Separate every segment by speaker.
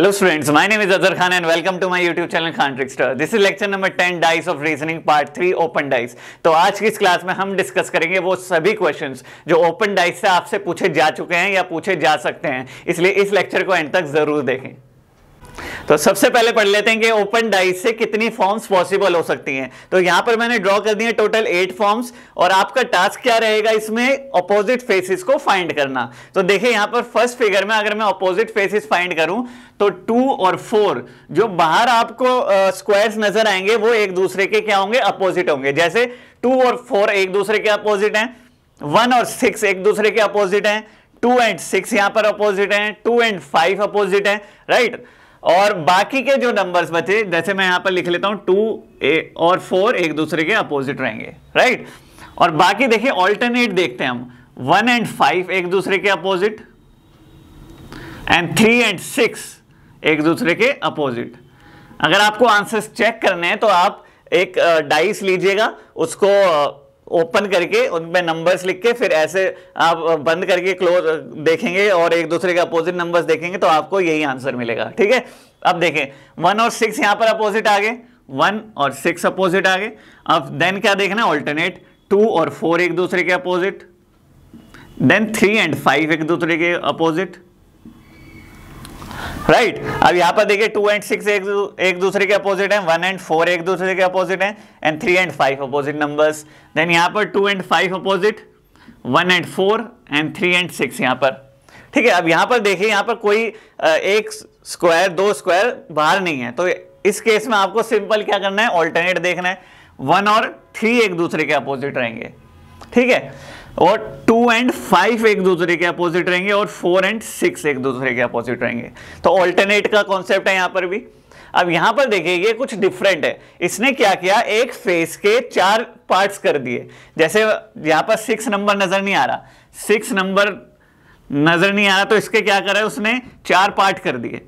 Speaker 1: Hello students my name is Azhar Khan and welcome to my YouTube channel Khan trickster this is lecture number ten dice of reasoning part three open dice तो आज की इस class में हम discuss करेंगे वो सभी क्वेश्चंस जो ओपन डाइस से आपसे पूछे जा चुके हैं या पूछे जा सकते हैं इसलिए इस लेक्चर को एंड तक जरूर देखें तो सबसे पहले पढ़ लेते हैं कि ओपन डाइस से कितनी फॉर्म्स पॉसिबल हो सकती हैं तो यहां पर मैंने ड्रॉ कर दी टोटल एट फॉर्म्स और आपका टास्क क्या रहेगा इसमें अपोजिट फेसेस को फाइंड करना तो देखिए यहां पर फर्स्ट फिगर में अगर मैं अपोजिट फेसेस फाइंड करूं तो टू और फोर जो बाहर आपको स्क्वायर्स uh, नजर आएंगे वो एक दूसरे के क्या होंगे अपोजिट होंगे जैसे टू और फोर एक दूसरे के अपोजिट हैं वन और सिक्स एक दूसरे के अपोजिट हैं टू एंड सिक्स यहां पर अपोजिट हैं टू एंड फाइव अपोजिट हैं राइट right? और बाकी के जो नंबर्स बचे जैसे मैं यहां पर लिख लेता हूं टू और फोर एक दूसरे के अपोजिट रहेंगे राइट और बाकी देखिए ऑल्टरनेट देखते हैं हम वन एंड फाइव एक दूसरे के opposite and three and six एक दूसरे के अपोजिट अगर आपको आंसर्स चेक करने हैं तो आप एक डाइस लीजिएगा उसको ओपन करके उनमें नंबर्स लिख के फिर ऐसे आप बंद करके क्लोज देखेंगे और एक दूसरे के अपोजिट नंबर्स देखेंगे तो आपको यही आंसर मिलेगा ठीक है अब देखें वन और सिक्स यहाँ पर अपोजिट आ गए वन और सिक्स अपोजिट आ गए अब देन क्या देखना ऑल्टरनेट टू और फोर एक दूसरे के opposite then three and five एक दूसरे के अपोजिट राइट right? अब यहां पर देखिए टू एंड सिक्स एक, एक दूसरे के अपोजिट है वन एंड फोर एक दूसरे के अपोजिट है and three and five opposite numbers then यहां पर two and five opposite one and four and three and six यहां पर ठीक है अब यहां पर देखिए यहां पर कोई एक स्क्वायर दो स्क्वायर बाहर नहीं है तो इस केस में आपको सिंपल क्या करना है ऑल्टरनेट देखना है वन और थ्री एक दूसरे के अपोजिट रहेंगे ठीक है और टू एंड फाइव एक दूसरे के अपोजिट रहेंगे और फोर एंड सिक्स एक दूसरे के अपोजिट रहेंगे तो ऑल्टरनेट का कॉन्सेप्ट है यहां पर भी अब यहां पर देखिए ये कुछ डिफरेंट है इसने क्या किया एक फेस के चार पार्ट्स कर दिए जैसे यहां पर सिक्स नंबर नजर नहीं आ रहा सिक्स नंबर नजर नहीं आ रहा तो इसके क्या करा है उसने चार पार्ट कर दिए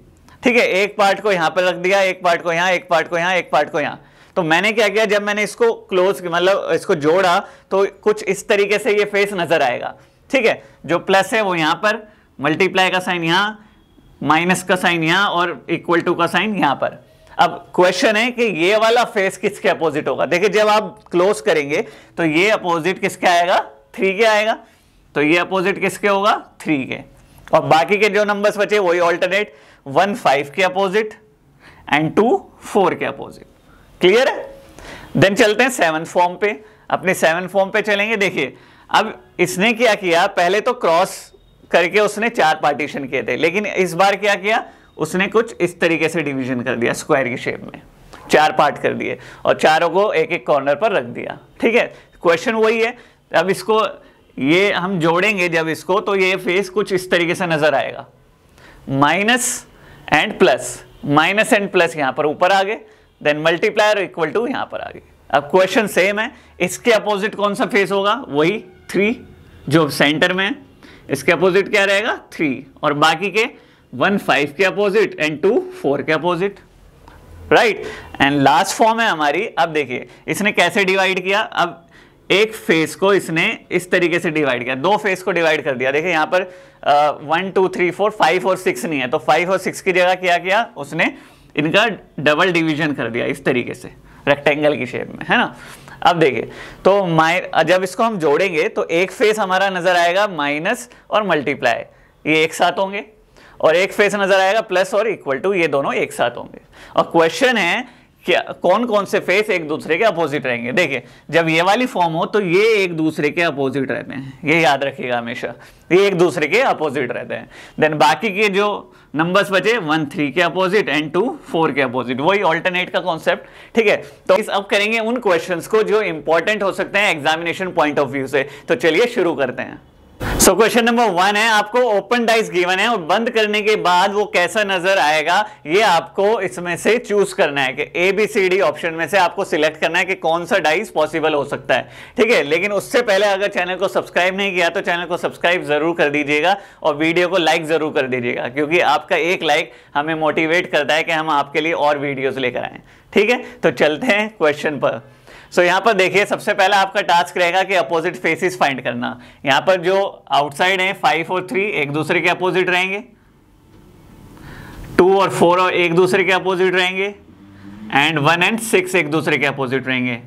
Speaker 1: ठीक है एक पार्ट को यहां पर रख दिया एक पार्ट को यहां एक पार्ट को यहां एक पार्ट को यहां तो मैंने क्या किया जब मैंने इसको क्लोज मतलब इसको जोड़ा तो कुछ इस तरीके से ये फेस नजर आएगा ठीक है जो प्लस है वो यहाँ पर मल्टीप्लाई का साइन यहाँ माइनस का साइन यहाँ और इक्वल टू का साइन यहाँ पर अब क्वेश्चन है कि ये वाला फेस किसके अपोजिट होगा देखिए जब आप क्लोज करेंगे तो ये अपोजिट किसके आएगा थ्री के आएगा तो ये अपोजिट किसके होगा थ्री के और बाकी के जो नंबर्स बचे वही ऑल्टरनेट वन फाइव के अपोजिट एंड टू फोर के अपोजिट क्लियर है देन चलते हैं सेवन फॉर्म पे अपने सेवन फॉर्म पे चलेंगे देखिए अब इसने क्या किया पहले तो क्रॉस करके उसने चार पार्टीशन किए थे लेकिन इस बार क्या किया उसने कुछ इस तरीके से डिवीजन कर दिया स्क्वायर की शेप में चार पार्ट कर दिए और चारों को एक एक कॉर्नर पर रख दिया ठीक है क्वेश्चन वही है अब इसको ये हम जोड़ेंगे जब इसको तो ये फेस कुछ इस तरीके से नजर आएगा minus and plus minus and plus यहां पर ऊपर आ गए देन मल्टीप्लायर इक्वल टू यहां पर आ गई अब क्वेश्चन सेम है इसके अपोजिट कौन सा फेस होगा वही थ्री जो सेंटर में है इसके अपोजिट क्या रहेगा थ्री और बाकी के वन फाइव के अपोजिट एंड टू फोर के opposite right and last form है हमारी अब देखिए इसने कैसे डिवाइड किया अब एक फेस को इसने इस तरीके से डिवाइड किया दो फेस को डिवाइड कर दिया देखिए यहां पर one two three four five और सिक्स नहीं है तो फाइव और सिक्स की जगह क्या किया उसने इनका डबल डिवीजन कर दिया इस तरीके से रेक्टेंगल की शेप में है ना अब देखिए तो माइ जब इसको हम जोड़ेंगे तो एक फेस हमारा नज़र आएगा माइनस और मल्टीप्लाई ये एक साथ होंगे और एक फेस नज़र आएगा प्लस और इक्वल टू ये दोनों एक साथ होंगे और क्वेश्चन है क्या कौन कौन से फेस एक दूसरे के अपोजिट रहेंगे देखिए जब ये वाली फॉर्म हो तो ये एक दूसरे के अपोजिट रहते हैं ये याद रखिएगा हमेशा ये एक दूसरे के अपोजिट रहते हैं देन बाकी के जो नंबर्स बचे वन थ्री के अपोजिट एंड टू फोर के अपोजिट वही ऑल्टरनेट का कॉन्सेप्ट ठीक है तो इस अब करेंगे उन क्वेश्चन को जो इंपॉर्टेंट हो सकते हैं एग्जामिनेशन पॉइंट ऑफ व्यू से तो चलिए शुरू करते हैं सो क्वेश्चन नंबर वन है आपको ओपन डाइस गिवन है और बंद करने के बाद वो कैसा नजर आएगा ये आपको इसमें से चूज करना है कि A B C D option में से आपको सिलेक्ट करना है कि कौन सा डाइस पॉसिबल हो सकता है ठीक है लेकिन उससे पहले अगर चैनल को सब्सक्राइब नहीं किया तो चैनल को सब्सक्राइब जरूर कर दीजिएगा और वीडियो को लाइक जरूर कर दीजिएगा क्योंकि आपका एक लाइक हमें मोटिवेट करता है कि हम आपके लिए और वीडियोज लेकर आए ठीक है तो चलते हैं क्वेश्चन पर सो so, यहाँ पर देखिए सबसे पहला आपका टास्क रहेगा कि अपोजिट फेसेस फाइंड करना यहाँ पर जो आउटसाइड है फाइव और थ्री एक दूसरे के अपोजिट रहेंगे टू और फोर और एक दूसरे के अपोजिट रहेंगे एंड वन एंड सिक्स एक दूसरे के अपोजिट रहेंगे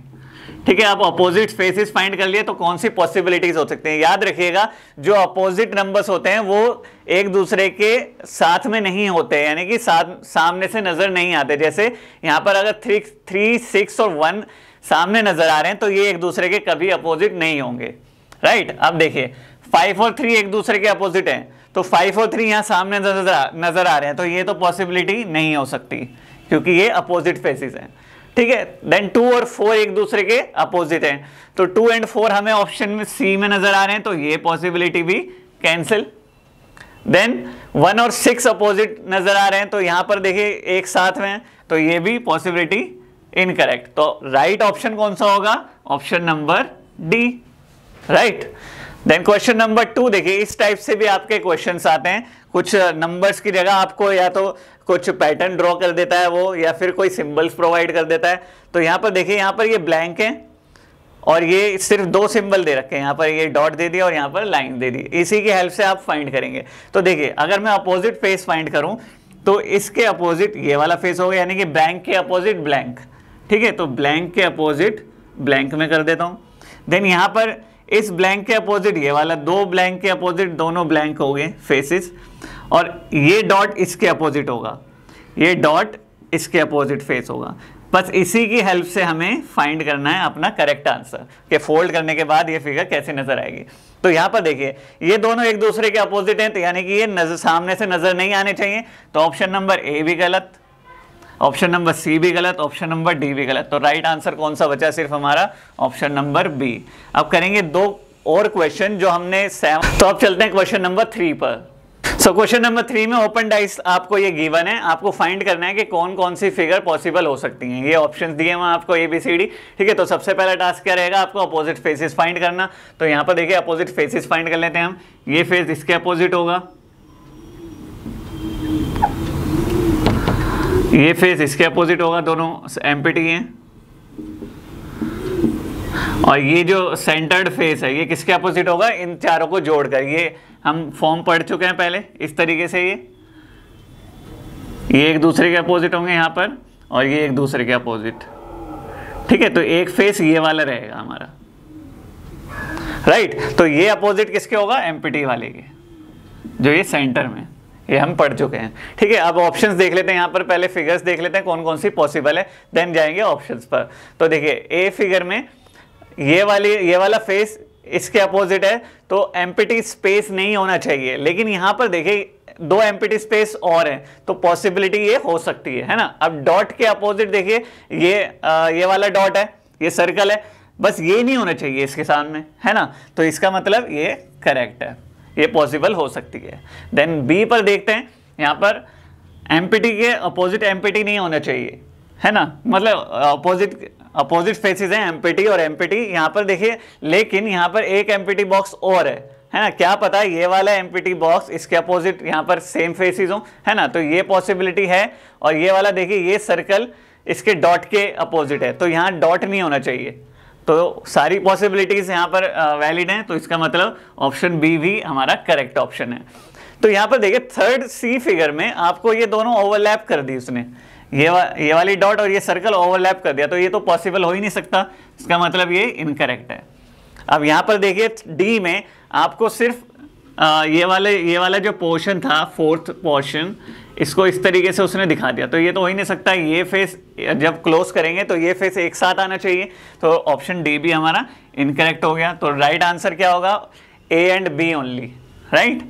Speaker 1: ठीक है आप अपोजिट फेसेस फाइंड कर लिए तो कौन सी पॉसिबिलिटीज हो सकते हैं याद रखिएगा जो अपोजिट नंबर्स होते हैं वो एक दूसरे के साथ में नहीं होते यानी कि साथ सामने से नजर नहीं आते जैसे यहाँ पर अगर थ्री थ्री सिक्स और वन सामने नजर आ रहे हैं तो ये एक दूसरे के कभी अपोजिट नहीं होंगे राइट अब देखिए फाइव और थ्री एक दूसरे के अपोजिट हैं तो फाइव और थ्री यहाँ सामने नजर आ रहे हैं तो ये तो पॉसिबिलिटी नहीं हो सकती क्योंकि ये अपोजिट फेसिस हैं ठीक है देन टू और फोर एक दूसरे के अपोजिट हैं तो टू एंड फोर हमें ऑप्शन में सी में नजर आ रहे हैं तो ये पॉसिबिलिटी भी कैंसिल देन वन और सिक्स अपोजिट नजर आ रहे हैं तो यहां पर देखिए एक साथ में तो ये भी पॉसिबिलिटी इनकरेक्ट तो राइट right ऑप्शन कौन सा होगा option number D right then question number two देखिए इस टाइप से भी आपके क्वेश्चन आते हैं कुछ नंबर्स की जगह आपको या तो कुछ पैटर्न ड्रॉ कर देता है वो या फिर कोई सिंबल्स प्रोवाइड कर देता है तो यहाँ पर देखिए यहाँ पर ये ब्लैंक है और ये सिर्फ दो सिंबल दे रखे हैं यहाँ पर ये डॉट दे दिया और यहाँ पर लाइन दे दी इसी की हेल्प से आप फाइंड करेंगे तो देखिए अगर मैं अपोजिट फेस फाइंड करूँ तो इसके अपोजिट ये वाला फेस होगा यानी कि बैंक के अपोजिट ब्लैंक ठीक है तो ब्लैंक के अपोजिट ब्लैंक में कर देता हूं देन यहां पर इस ब्लैंक के अपोजिट ये वाला दो ब्लैंक के अपोजिट दोनों ब्लैंक हो गए फेसेस और ये डॉट इसके अपोजिट होगा ये डॉट इसके अपोजिट फेस होगा बस इसी की हेल्प से हमें फाइंड करना है अपना करेक्ट आंसर कि फोल्ड करने के बाद ये फिगर कैसे नजर आएगी तो यहां पर देखिए ये दोनों एक दूसरे के अपोजिट हैं तो यानी कि ये नजर सामने से नजर नहीं आने चाहिए तो ऑप्शन नंबर ए भी गलत ऑप्शन नंबर सी भी गलत ऑप्शन नंबर डी भी गलत तो राइट आंसर कौन सा बचा सिर्फ हमारा ऑप्शन नंबर बी अब करेंगे दो और क्वेश्चन जो हमने तो अब चलते हैं क्वेश्चन नंबर थ्री पर सो क्वेश्चन नंबर थ्री में ओपन डाइस आपको ये गिवन है आपको फाइंड करना है कि कौन कौन सी फिगर पॉसिबल हो सकती हैं ये ऑप्शंस दिए हैं आपको ए बी सी डी ठीक है तो सबसे पहला टास्क क्या रहेगा आपको अपोजिट फेसेस फाइंड करना तो यहाँ पर देखिए अपोजिट फेसेस फाइंड कर लेते हैं हम ये फेस इसके अपोजिट होगा ये फेस इसके अपोजिट होगा दोनों एम हैं और ये जो सेंटर्ड फेस है ये किसके अपोजिट होगा इन चारों को जोड़कर ये हम फॉर्म पढ़ चुके हैं पहले इस तरीके से ये ये एक दूसरे के अपोजिट होंगे यहां पर और ये एक दूसरे के अपोजिट ठीक है तो एक फेस ये वाला रहेगा हमारा राइट तो ये अपोजिट किसके होगा एमपीटी वाले के जो ये सेंटर में ये हम पढ़ चुके हैं ठीक है अब ऑप्शंस देख लेते हैं यहाँ पर पहले फिगर्स देख लेते हैं कौन कौन सी पॉसिबल है देन जाएंगे ऑप्शंस पर तो देखिए ए फिगर में ये वाली ये वाला फेस इसके अपोजिट है तो एमपीटी स्पेस नहीं होना चाहिए लेकिन यहाँ पर देखिए दो एमपीटी स्पेस और है तो पॉसिबिलिटी ये हो सकती है है ना अब डॉट के अपोजिट देखिए ये आ, ये वाला डॉट है ये सर्कल है बस ये नहीं होना चाहिए इसके सामने है ना तो इसका मतलब ये करेक्ट है ये पॉसिबल हो सकती है देन बी पर देखते हैं यहाँ पर एमपीटी के अपोजिट एमपीटी नहीं होना चाहिए है ना मतलब अपोजिट अपोजिट फेसेस हैं एम्पिटी और पी यहाँ पर देखिए लेकिन यहाँ पर एक एमपीटी बॉक्स और है है ना क्या पता है ये वाला एमपीटी बॉक्स इसके अपोजिट यहाँ पर सेम फेसेस हो है ना तो ये पॉसिबिलिटी है और ये वाला देखिए ये सर्कल इसके डॉट के अपोजिट है तो यहाँ डॉट नहीं होना चाहिए तो सारी पॉसिबिलिटीज़ यहाँ पर वैलिड हैं तो इसका मतलब ऑप्शन बी भी हमारा करेक्ट ऑप्शन है तो यहाँ पर देखिए थर्ड सी फिगर में आपको ये दोनों ओवरलैप कर दी उसने ये वा, ये वाली डॉट और ये सर्कल ओवरलैप कर दिया तो ये तो पॉसिबल हो ही नहीं सकता इसका मतलब ये इनकरेक्ट है अब यहाँ पर देखिए डी में आपको सिर्फ आ, ये वाले ये वाला जो पोर्शन था फोर्थ पोर्शन इसको इस तरीके से उसने दिखा दिया तो ये तो हो ही नहीं सकता ये फेस जब क्लोज करेंगे तो ये फेस एक साथ आना चाहिए तो ऑप्शन डी भी हमारा इनकरेक्ट हो गया तो राइट आंसर क्या होगा A and B only right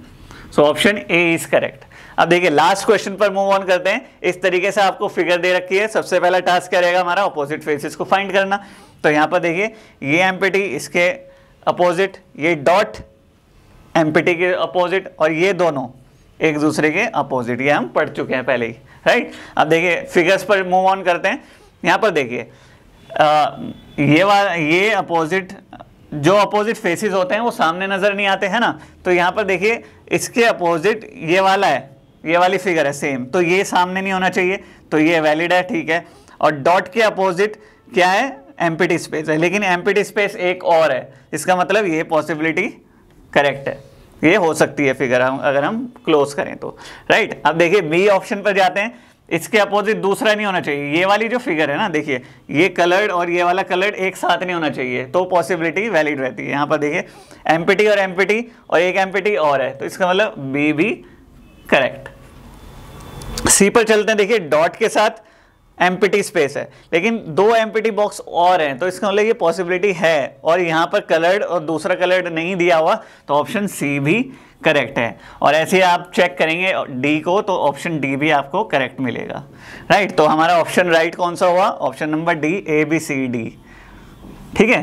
Speaker 1: so option A is correct अब देखिए लास्ट क्वेश्चन पर मूव ऑन करते हैं इस तरीके से आपको फिगर दे रखी है सबसे पहला टास्क क्या रहेगा हमारा अपोजिट फेसिस को फाइंड करना तो यहाँ पर देखिए ये एम्पिटी इसके अपोजिट ये डॉट एम्पिटी के अपोजिट और ये दोनों एक दूसरे के अपोजिट ये हम पढ़ चुके हैं पहले ही राइट अब देखिए फिगर्स पर मूव ऑन करते हैं यहाँ पर देखिए ये वाला ये अपोजिट जो अपोजिट फेसेस होते हैं वो सामने नज़र नहीं आते हैं ना तो यहाँ पर देखिए इसके अपोजिट ये वाला है ये वाली फिगर है सेम तो ये सामने नहीं होना चाहिए तो ये वैलिड है ठीक है और डॉट के अपोजिट क्या है एम्पिटी स्पेस है लेकिन एम्पिटी स्पेस एक और है इसका मतलब ये पॉसिबिलिटी करेक्ट है ये हो सकती है फिगर हम अगर हम क्लोज करें तो राइट अब देखिए बी ऑप्शन पर जाते हैं इसके अपोजिट दूसरा नहीं होना चाहिए ये वाली जो फिगर है ना देखिए ये कलर्ड और ये वाला कलर्ड एक साथ नहीं होना चाहिए तो पॉसिबिलिटी वैलिड रहती है यहाँ पर देखिए एमपीटी और एमपीटी और एक एमपीटी और है तो इसका मतलब बी भी करेक्ट सी पर चलते हैं देखिए डॉट के साथ एमपीटी स्पेस है लेकिन दो एमपीटी बॉक्स और हैं तो इसका मतलब ये पॉसिबिलिटी है और यहाँ पर कलर्ड और दूसरा कलर्ड नहीं दिया हुआ तो ऑप्शन सी भी करेक्ट है और ऐसे आप चेक करेंगे डी को तो ऑप्शन डी भी आपको करेक्ट मिलेगा राइट तो हमारा ऑप्शन राइट कौन सा हुआ option number D A B C D ठीक है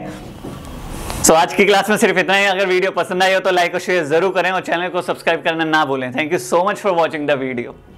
Speaker 1: सो so, आज की क्लास में सिर्फ इतना ही अगर वीडियो पसंद आई हो तो लाइक और शेयर जरूर करें और चैनल को सब्सक्राइब करना ना भूलें thank you so much for watching the video